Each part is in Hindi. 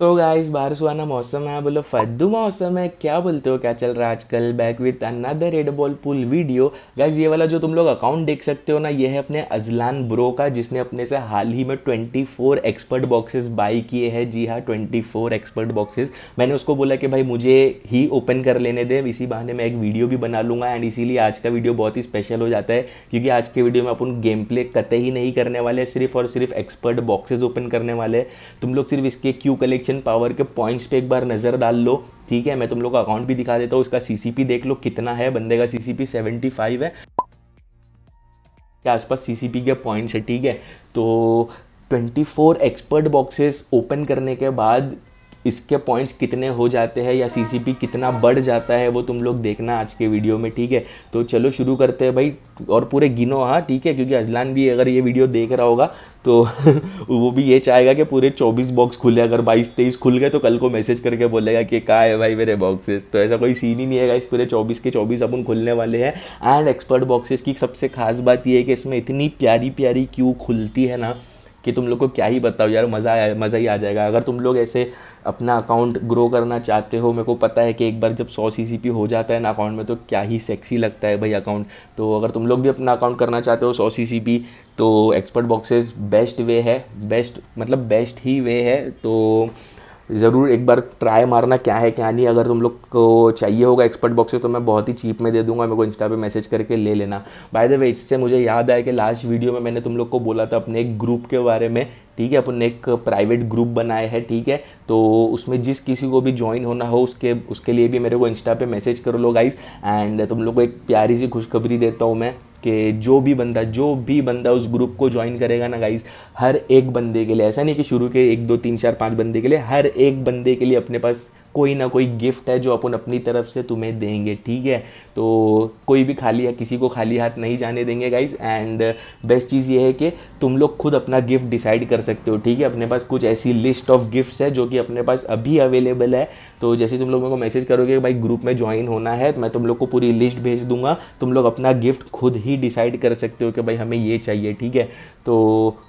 तो गाइस बारिश वाला मौसम है बोलो फद्दू मौसम है क्या बोलते हो क्या चल रहा है आजकल back with another red ball pool video guys ये वाला जो तुम लोग अकाउंट देख सकते हो ना ये है अपने अजलान ब्रो का जिसने अपने से हाल ही में 24 एक्सपर्ट बॉक्सेस बाई किए हैं जी हाँ 24 एक्सपर्ट बॉक्सेस मैंने उसको बोला कि भाई मुझे ही ओपन कर लेने दें इसी बहाने मैं एक वीडियो भी बना लूँगा एंड इसीलिए आज का वीडियो बहुत ही स्पेशल हो जाता है क्योंकि आज के वीडियो में अपन गेम प्ले कतई ही नहीं करने वाले सिर्फ और सिर्फ एक्सपर्ट बॉक्सेज ओपन करने वाले तुम लोग सिर्फ इसके क्यू कलेक्शन एक्विजिशन पावर के पॉइंट्स पे एक बार नज़र डाल लो ठीक है मैं तुम लोग का अकाउंट भी दिखा देता हूँ उसका सीसीपी देख लो कितना है बंदे का सीसीपी 75 है के आसपास सीसीपी के पॉइंट्स है ठीक है तो 24 एक्सपर्ट बॉक्सेस ओपन करने के बाद इसके पॉइंट्स कितने हो जाते हैं या सी कितना बढ़ जाता है वो तुम लोग देखना आज के वीडियो में ठीक है तो चलो शुरू करते हैं भाई और पूरे गिनो हाँ ठीक है क्योंकि अजलान भी अगर ये वीडियो देख रहा होगा तो वो भी ये चाहेगा कि पूरे 24 बॉक्स खुले अगर 22 तेईस खुल गए तो कल को मैसेज करके बोलेगा कि का है भाई मेरे बॉक्सेस तो ऐसा कोई सीन ही नहीं है इस पूरे 24 के 24 अपन खुलने वाले हैं एंड एक्सपर्ट बॉक्सेस की सबसे खास बात ये है कि इसमें इतनी प्यारी प्यारी क्यू खुलती है ना कि तुम लोग को क्या ही बताओ यार मज़ा आया मज़ा ही आ जाएगा अगर तुम लोग ऐसे अपना अकाउंट ग्रो करना चाहते हो मेरे को पता है कि एक बार जब सौ सी हो जाता है ना अकाउंट में तो क्या ही सेक्सी लगता है भाई अकाउंट तो अगर तुम लोग भी अपना अकाउंट करना चाहते हो सौ सी तो एक्सपर्ट बॉक्सेस बेस्ट वे है बेस्ट मतलब बेस्ट ही वे है तो ज़रूर एक बार ट्राई मारना क्या है क्या नहीं अगर तुम लोग को चाहिए होगा एक्सपर्ट बॉक्सेस तो मैं बहुत ही चीप में दे दूंगा मेरे को इंस्टा पे मैसेज करके ले लेना बाय द वे इससे मुझे याद आया कि लास्ट वीडियो में मैंने तुम लोग को बोला था अपने एक ग्रुप के बारे में ठीक है अपन ने एक प्राइवेट ग्रुप बनाया है ठीक है तो उसमें जिस किसी को भी ज्वाइन होना हो उसके उसके लिए भी मेरे को इंस्टा पे मैसेज करो लो गाइस एंड तुम लोग को एक प्यारी सी खुशखबरी देता हूँ मैं कि जो भी बंदा जो भी बंदा उस ग्रुप को ज्वाइन करेगा ना गाइस हर एक बंदे के लिए ऐसा नहीं कि शुरू के एक दो तीन चार पाँच बंदे के लिए हर एक बंदे के लिए अपने पास कोई ना कोई गिफ्ट है जो अपन अपनी तरफ से तुम्हें देंगे ठीक है तो कोई भी खाली या किसी को खाली हाथ नहीं जाने देंगे गाइज एंड बेस्ट चीज़ ये है कि तुम लोग खुद अपना गिफ्ट डिसाइड कर सकते हो ठीक है अपने पास कुछ ऐसी लिस्ट ऑफ गिफ्ट्स है जो कि अपने पास अभी अवेलेबल है तो जैसे तुम लोग मेरे को मैसेज करोगे भाई ग्रुप में ज्वाइन होना है तो मैं तुम लोग को पूरी लिस्ट भेज दूंगा तुम लोग अपना गिफ्ट खुद ही डिसाइड कर सकते हो कि भाई हमें ये चाहिए ठीक है तो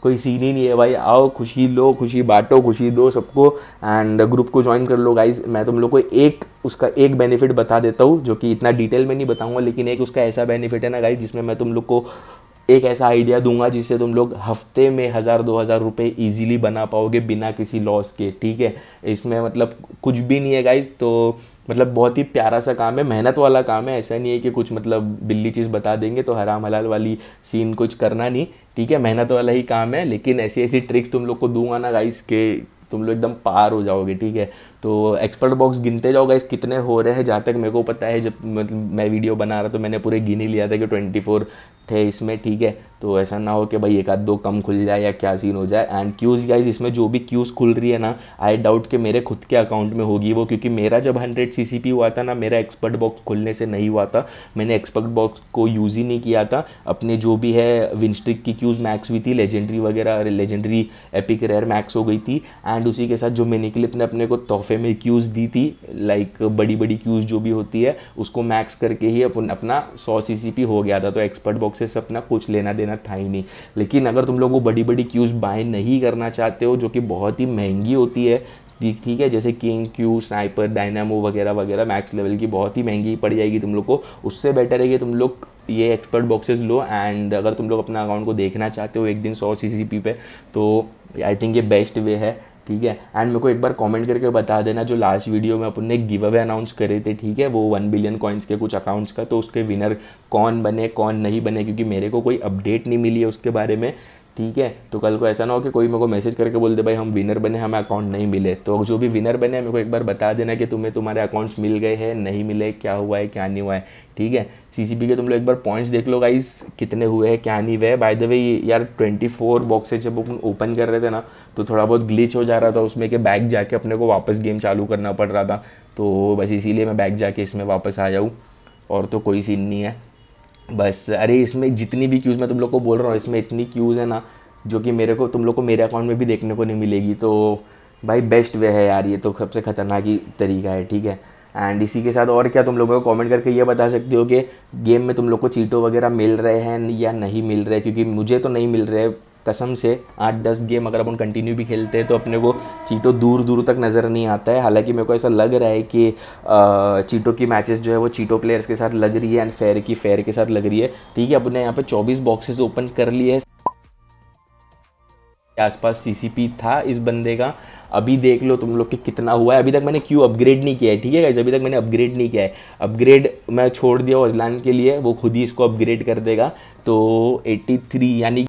कोई सीन ही नहीं है भाई आओ खुशी लो खुशी बांटो खुशी दो सबको एंड ग्रुप को ज्वाइन कर लो गाइज मैं तुम लोग को एक उसका एक बेनिफिट बता देता हूँ जो कि इतना डिटेल में नहीं बताऊँगा लेकिन एक उसका ऐसा बेनिफिट है ना गाइज जिसमें मैं तुम लोग को एक ऐसा आइडिया दूंगा जिससे तुम लोग हफ्ते में हज़ार दो हज़ार रुपये ईजिली बना पाओगे बिना किसी लॉस के ठीक है इसमें मतलब कुछ भी नहीं है गाइज तो मतलब बहुत ही प्यारा सा काम है मेहनत वाला काम है ऐसा नहीं है कि कुछ मतलब बिल्ली चीज़ बता देंगे तो हराम हलाल वाली सीन कुछ करना नहीं ठीक है मेहनत वाला ही काम है लेकिन ऐसी ऐसी ट्रिक्स तुम लोग को दूंगा ना गाइज़ के तुम लोग एकदम पार हो जाओगे ठीक है तो एक्सपर्ट बॉक्स गिनते जाओ गाइस कितने हो रहे हैं जहाँ तक मेरे को पता है जब मतलब मैं वीडियो बना रहा तो मैंने पूरे गिन ही लिया था कि ट्वेंटी फोर थे इसमें ठीक है तो ऐसा ना हो कि भाई एक आध दो कम खुल जाए या क्या सीन हो जाए एंड क्यूज़ गाइज इसमें जो भी क्यूज़ खुल रही है ना आई डाउट कि मेरे खुद के अकाउंट में होगी वो क्योंकि मेरा जब हंड्रेड सी हुआ था ना मेरा एक्सपर्ट बॉक्स खुलने से नहीं हुआ था मैंने एक्सपर्ट बॉक्स को यूज़ ही नहीं किया था अपने जो भी है विंस्टिक की क्यूज़ मैक्स हुई थी लेजेंड्री वगैरह लेजेंड्री एपिक रेयर मैक्स हो गई थी एंड उसी के साथ जो क्लिप ने अपने को तोहफे दफ़े में क्यूज़ दी थी लाइक बड़ी बड़ी क्यूज़ जो भी होती है उसको मैक्स करके ही अपन अपना सौ सी हो गया था तो एक्सपर्ट बॉक्सेस अपना कुछ लेना देना था ही नहीं लेकिन अगर तुम लोग वो बड़ी बड़ी क्यूज़ बाय नहीं करना चाहते हो जो कि बहुत ही महंगी होती है ठीक है जैसे किंग क्यू स्नाइपर डायनामो वगैरह वगैरह मैक्स लेवल की बहुत ही महंगी पड़ जाएगी तुम लोग को उससे बेटर है कि तुम लोग ये एक्सपर्ट बॉक्सेस लो एंड अगर तुम लोग अपना अकाउंट को देखना चाहते हो एक दिन सौ सी पे तो आई थिंक ये बेस्ट वे है ठीक है एंड मेरे को एक बार कमेंट करके बता देना जो लास्ट वीडियो में अपन ने गिव अवे अनाउंस करे थे ठीक है वो वन बिलियन कॉइन्स के कुछ अकाउंट्स का तो उसके विनर कौन बने कौन नहीं बने क्योंकि मेरे को कोई अपडेट नहीं मिली है उसके बारे में ठीक है तो कल को ऐसा ना हो कि कोई मेरे को मैसेज करके बोल दे भाई हम विनर बने हमें अकाउंट नहीं मिले तो जो भी विनर बने मेरे को एक बार बता देना कि तुम्हें तुम्हारे अकाउंट्स मिल गए हैं नहीं मिले क्या हुआ है क्या नहीं हुआ है ठीक है सीसीबी के तुम लोग एक बार पॉइंट्स देख लो गाइस कितने हुए हैं क्या नहीं हुए है बाय द वे यार ट्वेंटी फोर बॉक्सेज जब ओपन कर रहे थे ना तो थोड़ा बहुत ग्लिच हो जा रहा था उसमें कि बैग जाके अपने को वापस गेम चालू करना पड़ रहा था तो बस इसीलिए मैं बैग जाके इसमें वापस आ जाऊँ और तो कोई सीन नहीं है बस अरे इसमें जितनी भी क्यूज़ मैं तुम लोग को बोल रहा हूँ इसमें इतनी क्यूज़ है ना जो कि मेरे को तुम लोग को मेरे अकाउंट में भी देखने को नहीं मिलेगी तो भाई बेस्ट वे है यार ये तो सबसे ख़तरनाक ही तरीका है ठीक है एंड इसी के साथ और क्या तुम लोगों को कमेंट करके ये बता सकते हो कि गेम में तुम लोग को चीटो वगैरह मिल रहे हैं या नहीं मिल रहे क्योंकि मुझे तो नहीं मिल रहे कसम से आठ दस गेम अगर अपन कंटिन्यू भी खेलते हैं तो अपने को चीटो दूर दूर तक नज़र नहीं आता है हालांकि मेरे को ऐसा लग रहा है कि चीटो की मैचेस जो है वो चीटो प्लेयर्स के साथ लग रही है एंड फेयर की फेयर के साथ लग रही है ठीक है अपने यहाँ पर चौबीस बॉक्सेस ओपन कर लिए है आसपास सीसीपी था इस बंदे का अभी देख लो तुम लोग के कितना हुआ है अभी तक मैंने क्यों अपग्रेड नहीं किया है ठीक है अभी तक मैंने अपग्रेड नहीं किया है अपग्रेड मैं छोड़ दिया अजलान के लिए वो खुद ही इसको अपग्रेड कर देगा तो 83 यानी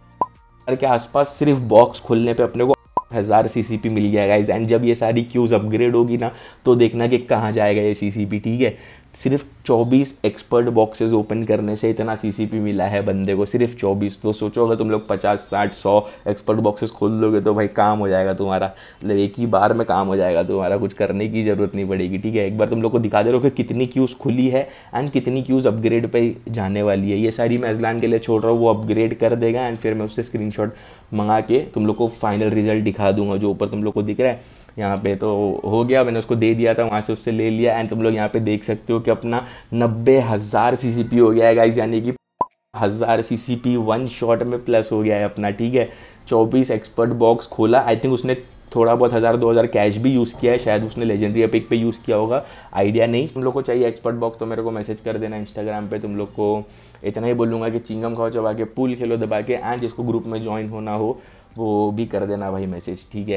के आसपास सिर्फ बॉक्स खुलने पे अपने को हज़ार सी मिल गया गाइज एंड जब ये सारी क्यूज़ अपग्रेड होगी ना तो देखना कि कहाँ जाएगा ये सी ठीक है सिर्फ चौबीस एक्सपर्ट बॉक्सेस ओपन करने से इतना सीसीपी मिला है बंदे को सिर्फ चौबीस तो सोचो अगर तुम लोग पचास साठ सौ एक्सपर्ट बॉक्सेस खोल दोगे तो भाई काम हो जाएगा तुम्हारा मतलब एक ही बार में काम हो जाएगा तुम्हारा कुछ करने की ज़रूरत नहीं पड़ेगी ठीक है एक बार तुम लोग को दिखा दे रहे हो कि कितनी क्यूज़ खुली है एंड कितनी क्यूज़ अपग्रेड पर जाने वाली है ये सारी मैं अजलान के लिए छोड़ रहा हूँ वो अपग्रेड कर देगा एंड फिर मैं उससे स्क्रीन मंगा के तुम लोग को फाइनल रिजल्ट दिखा दूंगा जो ऊपर तुम लोग को दिख रहा है यहाँ पे तो हो गया मैंने उसको दे दिया था वहाँ से उससे ले लिया एंड तुम लोग यहाँ पे देख सकते हो कि अपना नब्बे हज़ार सी हो गया है गाइज यानी कि हज़ार सी वन शॉट में प्लस हो गया है अपना ठीक है चौबीस एक्सपर्ट बॉक्स खोला आई थिंक उसने थोड़ा बहुत हज़ार दो हज़ार कैश भी यूज़ किया है शायद उसने लेजेंडरी अपिक पे यूज़ किया होगा आइडिया नहीं तुम लोग को चाहिए एक्सपर्ट बॉक्स तो मेरे को मैसेज कर देना इंस्टाग्राम पे तुम लोग को इतना ही बोलूँगा कि चिंगम खाओ चबा के पुल खेलो दबा के एंड जिसको ग्रुप में ज्वाइन होना हो वो भी कर देना भाई मैसेज ठीक है